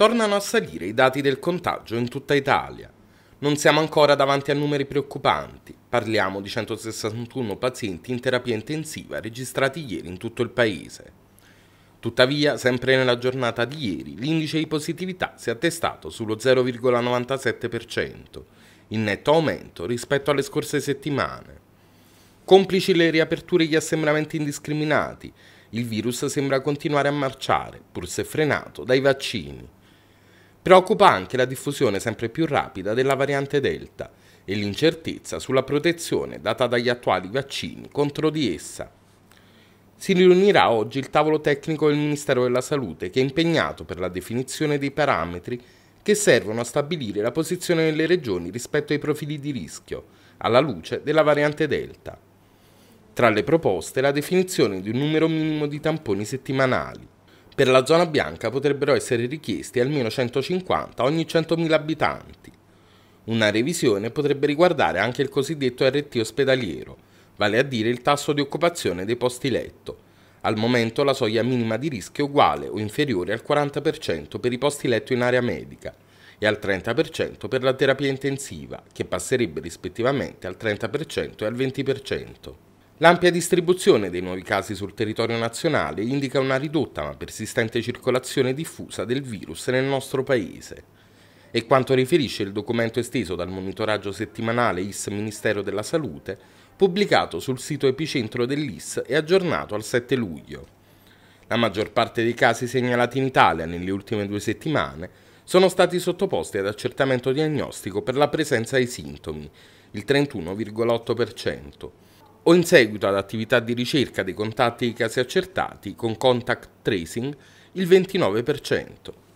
Tornano a salire i dati del contagio in tutta Italia. Non siamo ancora davanti a numeri preoccupanti. Parliamo di 161 pazienti in terapia intensiva registrati ieri in tutto il paese. Tuttavia, sempre nella giornata di ieri, l'indice di positività si è attestato sullo 0,97%, in netto aumento rispetto alle scorse settimane. Complici le riaperture e gli assembramenti indiscriminati, il virus sembra continuare a marciare, pur se frenato dai vaccini. Preoccupa anche la diffusione sempre più rapida della variante Delta e l'incertezza sulla protezione data dagli attuali vaccini contro di essa. Si riunirà oggi il tavolo tecnico del Ministero della Salute che è impegnato per la definizione dei parametri che servono a stabilire la posizione delle regioni rispetto ai profili di rischio, alla luce della variante Delta. Tra le proposte la definizione di un numero minimo di tamponi settimanali, per la zona bianca potrebbero essere richiesti almeno 150 ogni 100.000 abitanti. Una revisione potrebbe riguardare anche il cosiddetto RT ospedaliero, vale a dire il tasso di occupazione dei posti letto. Al momento la soglia minima di rischio è uguale o inferiore al 40% per i posti letto in area medica e al 30% per la terapia intensiva, che passerebbe rispettivamente al 30% e al 20%. L'ampia distribuzione dei nuovi casi sul territorio nazionale indica una ridotta ma persistente circolazione diffusa del virus nel nostro Paese. E quanto riferisce il documento esteso dal monitoraggio settimanale IS Ministero della Salute, pubblicato sul sito epicentro dell'IS e aggiornato al 7 luglio. La maggior parte dei casi segnalati in Italia nelle ultime due settimane sono stati sottoposti ad accertamento diagnostico per la presenza ai sintomi, il 31,8%, o in seguito ad attività di ricerca dei contatti di casi accertati con contact tracing il 29%.